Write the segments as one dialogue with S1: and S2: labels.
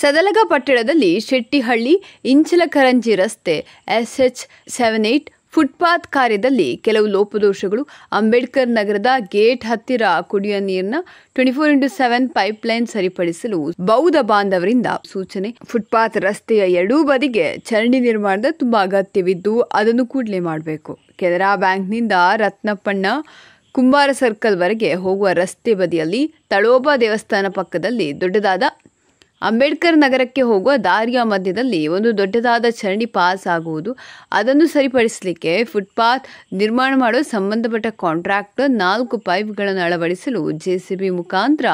S1: ಸದಲಗ ಪಟ್ಟಣದಲ್ಲಿ ಶೆಟ್ಟಿಹಳ್ಳಿ ಇಂಚಲಕರಂಜಿ ರಸ್ತೆ SH seven eight footpath ಕಾರ್ಯದಲ್ಲಿ ಕೆಲವು ಲೋಪದೋಷಗಳು ಅಂಬೇಡ್ಕರ್ ನಗರದ ಗೇಟ್ ಹತ್ತಿರ ಕುಡಿಯುವ ನೀರಿನ twenty four into seven pipeline ಸರಿಪಡಿಸಲು ಬೌದ್ಧ ಬಾಂಧವರಿಂದ ಸೂಚನೆ ಫುಟ್ಪಾತ್ ರಸ್ತೆಯ ಎರಡೂ ಬದಿಗೆ ಚರಂಡಿ ನಿರ್ಮಾಣದ ತುಂಬಾ ಅಗತ್ಯವಿದ್ದು ಅದನ್ನು ಕೂಡಲೇ ಮಾಡಬೇಕು ಕೆನರಾ ಬ್ಯಾಂಕ್ನಿಂದ ರತ್ನಪ್ಪಣ್ಣ ಕುಂಬಾರ ಸರ್ಕಲ್ವರೆಗೆ ಹೋಗುವ ರಸ್ತೆ ಬದಿಯಲ್ಲಿ ತಳೋಬ ದೇವಸ್ಥಾನ ಪಕ್ಕದಲ್ಲಿ ದೊಡ್ಡದಾದ ಅಂಬೇಡ್ಕರ್ ನಗರಕ್ಕೆ ಹೋಗುವ ದಾರಿಯ ಮಧ್ಯದಲ್ಲಿ ಒಂದು ದೊಡ್ಡದಾದ ಚರಂಡಿ ಪಾಸ್ ಆಗುವುದು ಅದನ್ನು ಸರಿಪಡಿಸಲಿಕ್ಕೆ ಫುಟ್ಪಾತ್ ನಿರ್ಮಾಣ ಮಾಡುವ ಸಂಬಂಧಪಟ್ಟ ಕಾಂಟ್ರಾಕ್ಟ್ ನಾಲ್ಕು ಪೈಪ್ಗಳನ್ನು ಅಳವಡಿಸಲು ಜೆಸಿಬಿ ಮುಖಾಂತರ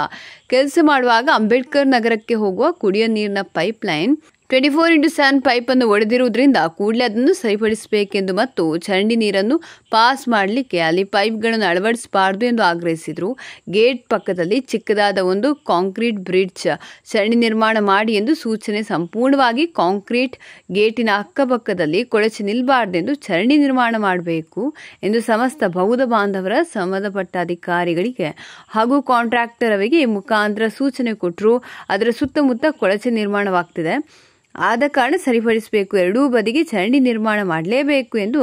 S1: ಕೆಲಸ ಮಾಡುವಾಗ ಅಂಬೇಡ್ಕರ್ ನಗರಕ್ಕೆ ಹೋಗುವ ಕುಡಿಯ ನೀರಿನ pipeline twenty four into seven ಪೈಪನ್ನು ಒಡೆದಿರುವುದರಿಂದ ಕೂಡಲೇ ಅದನ್ನು ಸರಿಪಡಿಸಬೇಕೆಂದು ಮತ್ತು ಚರಂಡಿ ನೀರನ್ನು ಪಾಸ್ ಮಾಡಲಿಕ್ಕೆ ಅಲ್ಲಿ ಪೈಪ್ಗಳನ್ನು ಅಳವಡಿಸಬಾರ್ದು ಎಂದು ಆಗ್ರಹಿಸಿದರು ಗೇಟ್ ಪಕ್ಕದಲ್ಲಿ ಚಿಕ್ಕದಾದ ಒಂದು ಕಾಂಕ್ರೀಟ್ ಬ್ರಿಡ್ಜ್ ಚರಂಡಿ ನಿರ್ಮಾಣ ಮಾಡಿ ಎಂದು ಸೂಚನೆ ಸಂಪೂರ್ಣವಾಗಿ ಕಾಂಕ್ರೀಟ್ ಗೇಟಿನ ಅಕ್ಕಪಕ್ಕದಲ್ಲಿ ಕೊಳಚೆ ಎಂದು ಚರಂಡಿ ನಿರ್ಮಾಣ ಮಾಡಬೇಕು ಎಂದು ಸಮಸ್ತ ಬೌದ್ಧ ಬಾಂಧವರ ಸಂಬಂಧಪಟ್ಟ ಅಧಿಕಾರಿಗಳಿಗೆ ಹಾಗೂ ಕಾಂಟ್ರಾಕ್ಟರ್ ಅವರಿಗೆ ಮುಖಾಂತರ ಸೂಚನೆ ಕೊಟ್ಟರು ಅದರ ಸುತ್ತಮುತ್ತ ಕೊಳಚೆ ನಿರ್ಮಾಣವಾಗ್ತಿದೆ ಆದ ಕಾರಣ ಸರಿಪಡಿಸಬೇಕು ಎರಡೂ ಬದಿಗೆ ಚರಂಡಿ ನಿರ್ಮಾಣ ಮಾಡಲೇಬೇಕು ಎಂದು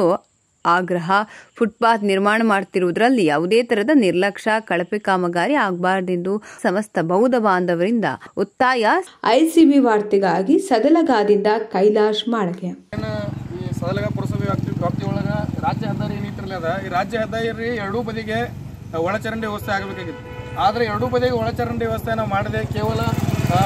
S1: ಆಗ್ರಹ ಫುಟ್ಪಾತ್ ನಿರ್ಮಾಣ ಮಾಡ್ತಿರುವುದರಲ್ಲಿ ಯಾವುದೇ ತರದ ನಿರ್ಲಕ್ಷ್ಯ ಕಳಪೆ ಕಾಮಗಾರಿ ಆಗಬಾರ್ದೆಂದು ಸಮಸ್ತ ಬೌದ್ಧ ಬಾಂಧವರಿಂದ ಒತ್ತಾಯ ಐಸಿಬಿ ವಾರ್ತೆಗಾಗಿ ಸದಲಗಾದಿಂದ ಕೈಲಾಶ್ ಮಾಳಗೆ
S2: ಸದಲಗ ಪುರಸಭೆ ರಾಜ್ಯ ಹೆದ್ದಾರಿ ಅದ ಈ ರಾಜ್ಯ ಹೆದ್ದಾರಿ ಎರಡೂ ಬದಿಗೆ ಒಳಚರಂಡಿ ವ್ಯವಸ್ಥೆ ಆಗಬೇಕಾಗಿತ್ತು ಆದರೆ ಎರಡೂ ಬದಿಗೆ ಒಳಚರಂಡಿ ವ್ಯವಸ್ಥೆ ಮಾಡದೆ ಕೇವಲ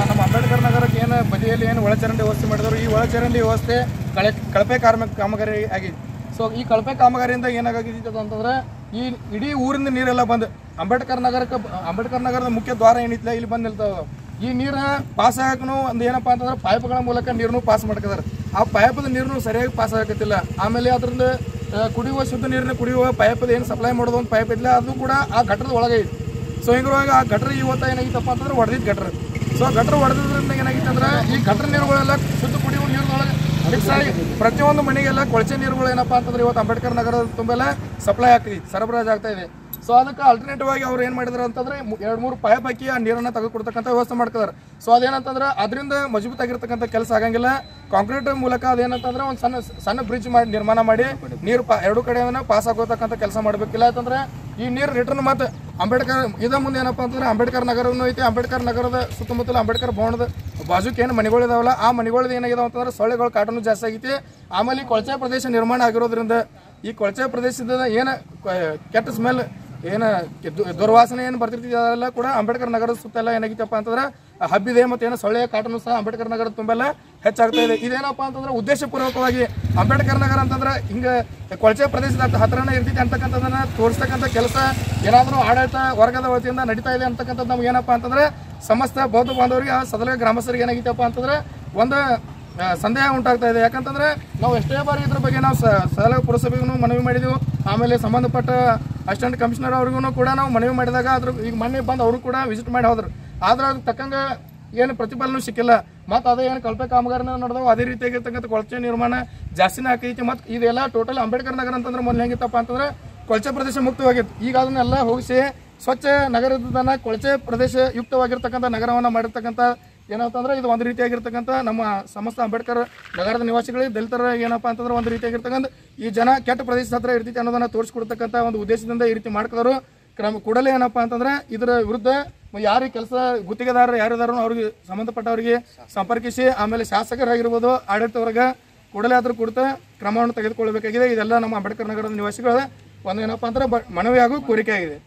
S2: ನಮ್ಮ ಅಂಬೇಡ್ಕರ್ ನಗರಕ್ಕೆ ಏನು ಬದಿಯಲ್ಲಿ ಏನು ಒಳಚರಂಡಿ ವ್ಯವಸ್ಥೆ ಮಾಡಿದ್ರು ಈ ಒಳಚರಂಡಿ ವ್ಯವಸ್ಥೆ ಕಳೆ ಕಳಪೆ ಕಾರ್ಮಿಕ ಕಾಮಗಾರಿ ಆಗಿದೆ ಸೊ ಈ ಕಳಪೆ ಕಾಮಗಾರಿಯಿಂದ ಏನಾಗಿದೆ ಅಂತಂದ್ರೆ ಈ ಇಡೀ ಊರಿಂದ ನೀರೆಲ್ಲ ಬಂದು ಅಂಬೇಡ್ಕರ್ ನಗರಕ್ಕೆ ಅಂಬೇಡ್ಕರ್ ನಗರದ ಮುಖ್ಯ ದ್ವಾರ ಏನಿತ್ತಲ್ಲ ಇಲ್ಲಿ ಬಂದು ನಿಲ್ತಾವೆ ಈ ನೀರ ಪಾಸ್ ಆಗಕ್ಕೂ ಒಂದು ಏನಪ್ಪ ಅಂತಂದ್ರೆ ಪೈಪ್ಗಳ ಮೂಲಕ ನೀರನ್ನು ಪಾಸ್ ಮಾಡ್ಕೊತಾರೆ ಆ ಪೈಪದ ನೀರನ್ನು ಸರಿಯಾಗಿ ಪಾಸ್ ಆಗಕತ್ತಿಲ್ಲ ಆಮೇಲೆ ಅದರಿಂದ ಕುಡಿಯುವ ಶುದ್ಧ ನೀರನ್ನು ಕುಡಿಯುವ ಪೈಪದ ಏನು ಸಪ್ಲೈ ಮಾಡೋದು ಒಂದು ಪೈಪ್ ಇದ್ದಿಲ್ಲ ಅದು ಕೂಡ ಆ ಘಟ್ಟದ ಒಳಗೆ ಸೊ ಹಿಂಗಿರುವಾಗ ಆ ಘಟರ ಇವತ್ತ ಏನಾಗಿತ್ತಪ್ಪ ಅಂತಂದ್ರೆ ಹೊಡೆದಿದ್ದ ಘಟರ ಸೊ ಗಟ್ರ ಹೊಡೆದ್ರಿಂದ ಅಂದ್ರೆ ಈ ಗಟ್ರ ನೀರುಗಳೆಲ್ಲ ಶುದ್ಧ ಕುಡಿಯುವ ನೀರುಗಳೊಳಗೆ ಮಿಕ್ಸ್ ಆಗಿ ಪ್ರತಿಯೊಂದು ಮನೆಗೆಲ್ಲ ಕೊಳಚೆ ನೀರುಗಳು ಏನಪ್ಪ ಅಂತಂದ್ರೆ ಇವತ್ತು ಅಂಬೇಡ್ಕರ್ ನಗರದ ತುಂಬೆಲ್ಲ ಸಪ್ಲೈ ಆಗ್ತಿದೆ ಸರಬರಾಜು ಆಗ್ತಾ ಇದೆ ಸೊ ಅದಕ್ಕೆ ಅಲ್ಟರ್ನೇಟಿವ್ ಆಗಿ ಅವ್ರು ಏನು ಮಾಡಿದ್ರು ಅಂತಂದ್ರೆ ಎರಡು ಮೂರು ಪೈಪ್ ಹಾಕಿ ಆ ನೀರನ್ನು ತೆಗೆದುಕೊಡ್ತಕ್ಕಂಥ ವ್ಯವಸ್ಥೆ ಮಾಡ್ತಿದ್ದಾರೆ ಸೊ ಅದೇನಂತಂದ್ರೆ ಅದರಿಂದ ಮಜಬೂತಾಗಿರ್ತಕ್ಕಂಥ ಕೆಲಸ ಆಗಂಗಿಲ್ಲ ಕಾಂಕ್ರೀಟ್ ಮೂಲಕ ಅದೇನಂತಂದ್ರೆ ಒಂದು ಸಣ್ಣ ಸಣ್ಣ ಬ್ರಿಡ್ಜ್ ಮಾಡಿ ನಿರ್ಮಾಣ ಮಾಡಿ ನೀರು ಪಾ ಎರಡು ಕಡೆಯನ್ನು ಪಾಸ್ ಆಗೋತಕ್ಕಂಥ ಕೆಲಸ ಮಾಡಬೇಕಿಲ್ಲ ಯಾಕಂದ್ರೆ ಈ ನೀರು ರಿಟರ್ನ್ ಮತ್ತೆ ಅಂಬೇಡ್ಕರ್ ಇದ ಮುಂದೆ ಏನಪ್ಪ ಅಂತಂದ್ರೆ ಅಂಬೇಡ್ಕರ್ ನಗರನೂ ಐತಿ ಅಂಬೇಡ್ಕರ್ ನಗರದ ಸುತ್ತಮುತ್ತಲ ಅಂಬೇಡ್ಕರ್ ಭವನದ ಬಾಜುಕ್ ಏನು ಮನೆಗಳಿದಾವಲ್ಲ ಆ ಮನೆಗಳ ಏನಾಗಿದಾವ ಅಂತಂದ್ರೆ ಸೊಳ್ಳೆಗಳು ಕಾಟನು ಜಾಸ್ತಿ ಆಗೈತಿ ಆಮೇಲೆ ಈ ಕೊಳಚೆ ಪ್ರದೇಶ ನಿರ್ಮಾಣ ಆಗಿರೋದ್ರಿಂದ ಈ ಕೊಳಚೆ ಪ್ರದೇಶದ ಏನು ಕೆಟ್ಟ ಸ್ಮೆಲ್
S1: ಏನು ದುರ್ವಾಸನೆ
S2: ಏನು ಬರ್ತಿರ್ತಿದೆ ಅದೆಲ್ಲ ಕೂಡ ಅಂಬೇಡ್ಕರ್ ನಗರದ ಸುತ್ತೆಲ್ಲ ಏನಾಗಿತ್ತಪ್ಪ ಅಂತಂದ್ರೆ ಹಬ್ಬಿದೆ ಮತ್ತು ಏನೋ ಸೊಳ್ಳೆಯ ಕಾಟನು ಸಹ ಅಂಬೇಡ್ಕರ್ ನಗರದ ತುಂಬೆಲ್ಲ ಹೆಚ್ಚಾಗ್ತಾ ಇದೆ ಇದೇನಪ್ಪ ಅಂತಂದ್ರೆ ಉದ್ದೇಶಪೂರ್ವಕವಾಗಿ ಅಂಬೇಡ್ಕರ್ ನಗರ ಅಂತಂದ್ರೆ ಹಿಂಗೆ ಕೊಳಚೆ ಪ್ರದೇಶದ ಹತ್ರನೇ ಇರ್ತೈತಿ ಅಂತಕ್ಕಂಥದ್ದನ್ನ ತೋರಿಸ್ತಕ್ಕಂಥ ಕೆಲಸ ಏನಾದರೂ ಆಡಳಿತ ವರ್ಗದ ವತಿಯಿಂದ ನಡೀತಾ ಇದೆ ಅಂತಕ್ಕಂಥದ್ದು ನಮ್ಗೆ ಏನಪ್ಪ ಅಂತಂದ್ರೆ ಸಮಸ್ತ ಬೌದ್ಧ ಬಾಂಧವರಿಗೆ ಆ ಸದಲ ಗ್ರಾಮಸ್ಥರಿಗೆ ಏನಾಗಿತ್ತಪ್ಪ ಅಂತಂದ್ರೆ ಒಂದು ಸಂದೇಹ ಉಂಟಾಗ್ತಾ ಇದೆ ಯಾಕಂತಂದ್ರೆ ನಾವು ಎಷ್ಟೇ ಬಾರಿ ಇದ್ರ ಬಗ್ಗೆ ನಾವು ಸದಲ ಪುರಸಭೆಗೂ ಮನವಿ ಮಾಡಿದೆವು ಆಮೇಲೆ ಸಂಬಂಧಪಟ್ಟ ಅಸಿಸ್ಟೆಂಟ್ ಕಮಿಷನರ್ ಅವ್ರಿಗೂ ಕೂಡ ನಾವು ಮನವಿ ಮಾಡಿದಾಗ ಅದ್ರ ಈಗ ಮನೆ ಬಂದು ಅವರು ಕೂಡ ವಿಸಿಟ್ ಮಾಡಿ ಹೋದ್ರು ಆದ್ರೆ ಅದಕ್ಕೆ ತಕ್ಕಂಗೆ ಏನು ಪ್ರತಿಫಲನೂ ಸಿಕ್ಕಿಲ್ಲ ಮತ್ತು ಅದೇ ಏನು ಕಳಪೆ ಕಾಮಗಾರಿನ ನಡೆದವು ಅದೇ ರೀತಿಯಾಗಿರ್ತಕ್ಕಂಥ ಕೊಳಚೆ ನಿರ್ಮಾಣ ಜಾಸ್ತಿನೇ ಹಾಕೈತಿ ಮತ್ತು ಇದೆಲ್ಲ ಟೋಟಲ್ ಅಂಬೇಡ್ಕರ್ ನಗರ ಅಂತಂದ್ರೆ ಮೊನ್ನೆ ಹೆಂಗಿತ್ತಪ್ಪ ಅಂತಂದ್ರೆ ಕೊಳಚೆ ಪ್ರದೇಶ ಮುಕ್ತವಾಗಿತ್ತು ಈಗ ಅದನ್ನೆಲ್ಲ ಹೋಗಿಸಿ ಸ್ವಚ್ಛ ನಗರದನ್ನು ಕೊಳಚೆ ಪ್ರದೇಶ ಯುಕ್ತವಾಗಿರ್ತಕ್ಕಂಥ ನಗರವನ್ನು ಮಾಡಿರ್ತಕ್ಕಂಥ ಏನಂತಂದ್ರೆ ಇದು ಒಂದು ರೀತಿಯಾಗಿರ್ತಕ್ಕಂಥ ನಮ್ಮ ಸಮಸ್ತ ಅಂಬೇಡ್ಕರ್ ನಗರದ ನಿವಾಸಿಗಳಿಗೆ ದಲಿತರ ಏನಪ್ಪ ಅಂತಂದ್ರೆ ಒಂದು ರೀತಿಯಾಗಿರ್ತಕ್ಕಂಥ ಈ ಜನ ಕೆಟ್ಟ ಪ್ರದೇಶದ ಹತ್ರ ಇರ್ತೈತಿ ಅನ್ನೋದನ್ನ ತೋರಿಸ್ಕೊಡ್ತಕ್ಕಂಥ ಒಂದು ಉದ್ದೇಶದಿಂದ ಈ ರೀತಿ ಮಾಡ್ಕೋರು ಕ್ರಮ ಕೂಡಲೇ ಏನಪ್ಪ ಅಂತಂದ್ರೆ ಇದರ ವಿರುದ್ಧ ಯಾರಿಗೆ ಕೆಲಸ ಗುತ್ತಿಗೆದಾರರು ಯಾರಿದಾರು ಅವ್ರಿಗೆ ಸಂಬಂಧಪಟ್ಟವರಿಗೆ ಸಂಪರ್ಕಿಸಿ ಆಮೇಲೆ ಶಾಸಕರಾಗಿರ್ಬೋದು ಆಡಳಿತ ವರ್ಗ ಕೂಡಲೇ ಆದರೂ ಕುಡಿತ ಕ್ರಮವನ್ನು ತೆಗೆದುಕೊಳ್ಳಬೇಕಾಗಿದೆ ಇದೆಲ್ಲ ನಮ್ಮ ಅಂಬೇಡ್ಕರ್ ನಗರದ ನಿವಾಸಿಗಳ ಒಂದು ಏನಪ್ಪ ಅಂದ್ರೆ ಮನವಿ ಹಾಗೂ ಕೋರಿಕೆ ಆಗಿದೆ